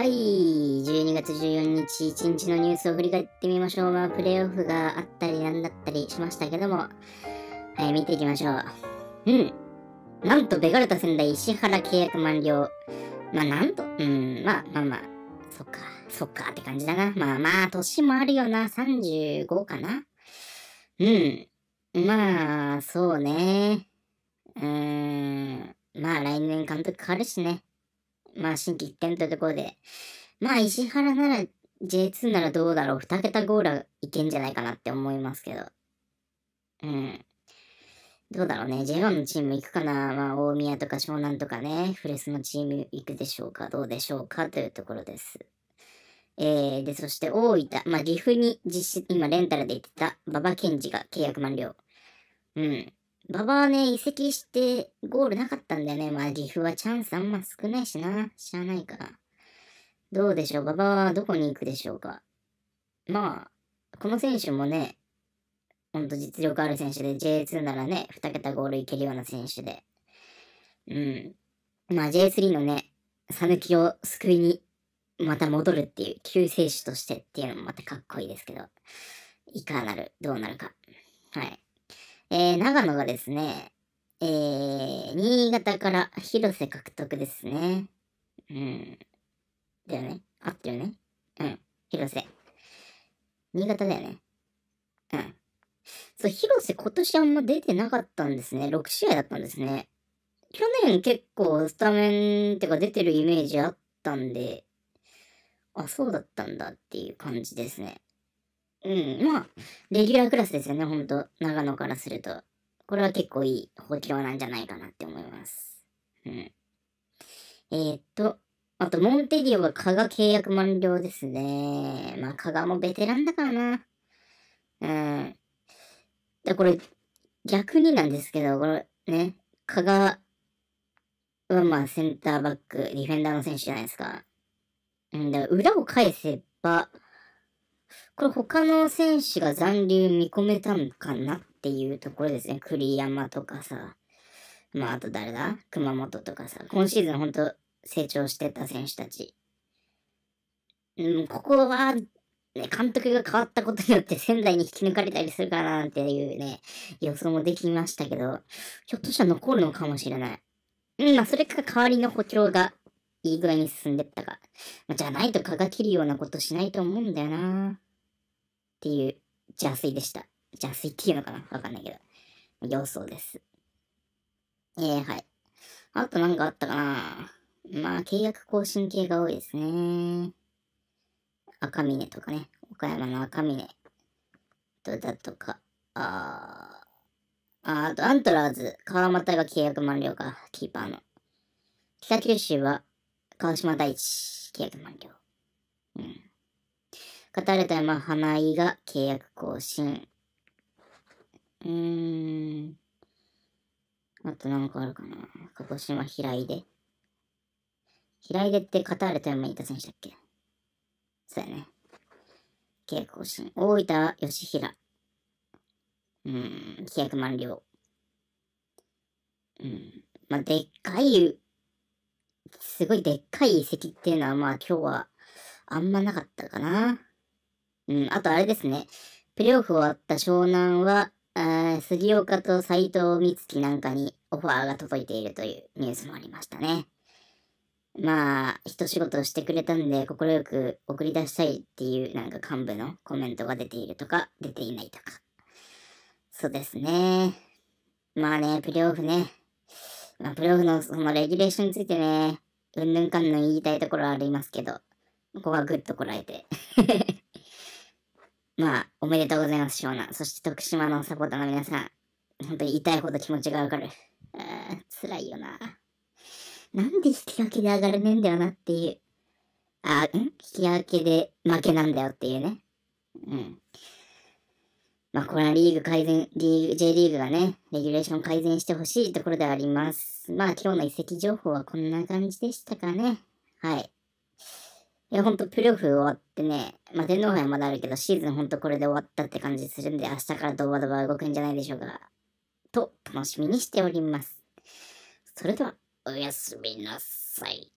はい、12月14日、1日のニュースを振り返ってみましょう。まあ、プレイオフがあったりなんだったりしましたけども、はい、見ていきましょう。うん。なんと、ベガルタ仙台、石原契約満了。まあ、なんと、うん、まあ、まあまあ、そっか、そっかって感じだな。まあまあ、年もあるよな、35かな。うん。まあ、そうね。うーん。まあ、来年監督変わるしね。まあ、新規1点というところで、まあ、石原なら J2 ならどうだろう、2桁ゴーラいけんじゃないかなって思いますけど。うん。どうだろうね。J1 のチーム行くかなまあ、大宮とか湘南とかね、フレスのチーム行くでしょうかどうでしょうかというところです。えー、で、そして大分。まあ、岐阜に実施、今レンタルで行ってた馬場健二が契約満了。うん。馬場はね、移籍してゴールなかったんだよね。まあ、岐阜はチャンスあんま少ないしな。知らないから。どうでしょう馬場はどこに行くでしょうかまあ、この選手もね、ほんと実力ある選手で、J2 ならね、2桁ゴールいけるような選手で。うん。まあ J3 のね、さぬきを救いに、また戻るっていう、救世主としてっていうのもまたかっこいいですけど、いかなる、どうなるか。はい。えー、長野がですね、えー、新潟から広瀬獲得ですね。うん。だよね。合ってるね。うん。広瀬。新潟だよね。うん。そう、広瀬今年あんま出てなかったんですね。6試合だったんですね。去年結構スタメンってか出てるイメージあったんで、あ、そうだったんだっていう感じですね。うん、まあ、レギュラークラスですよね、ほんと。長野からすると。これは結構いい補強なんじゃないかなって思います。うん。えー、っと、あと、モンテディオが加賀契約満了ですね。まあ、加賀もベテランだからな。うん。で、これ、逆になんですけど、これ、ね、加賀はまあ、センターバック、ディフェンダーの選手じゃないですか。うん、だ裏を返せば、これ他の選手が残留見込めたのかなっていうところですね。栗山とかさ、まああと誰だ熊本とかさ、今シーズン本当成長してた選手たち。うん、ここは、ね、監督が変わったことによって仙台に引き抜かれたりするかなっていうね、予想もできましたけど、ひょっとしたら残るのかもしれない。うん、まあそれか代わりの補強がいい具合に進んでったか。じゃないと蚊が切るようなことしないと思うんだよなっていう邪推でした。邪推っていうのかなわかんないけど。要素です。えー、はい。あとなんかあったかなまあ、契約更新系が多いですね。赤峰とかね。岡山の赤峰とだとか、ああ、あとアントラーズ、川又が契約満了か、キーパーの。北九州は川島大地、契約満了。うん。カタール山花井が契約更新。うーん。あとなんかあるかな。鹿児島平で。平でってカタール山にいた選手だっけそうやね。契約更新。大分吉平。うーん、契約満了。うん。まあ、でっかいすごいでっかい遺跡っていうのはまあ今日はあんまなかったかな。うん、あとあれですね。プレオフ終わった湘南は、あ杉岡と斎藤美月なんかにオファーが届いているというニュースもありましたね。まあ、一仕事してくれたんで、快く送り出したいっていうなんか幹部のコメントが出ているとか、出ていないとか。そうですね。まあね、プレオフね、プレオフのそのレギュレーションについてね、うんぬんかんぬん言いたいところはありますけど、ここはぐっとこらえて。まあ、おめでとうございます、湘南。そして徳島のサポーターの皆さん。本当に痛いほど気持ちがわかる。あ辛いよな。なんで引き分けで上がれねえんだよなっていう。あ、ん引き分けで負けなんだよっていうね。うん。まあ、これはリーグ改善、リーグ、J リーグがね、レギュレーション改善してほしいところであります。まあ、今日の移籍情報はこんな感じでしたかね。はい。いや、ほんと、プレオフ終わってね、まあ、天皇杯はまだあるけど、シーズンほんとこれで終わったって感じするんで、明日からドバドバ動くんじゃないでしょうか。と、楽しみにしております。それでは、おやすみなさい。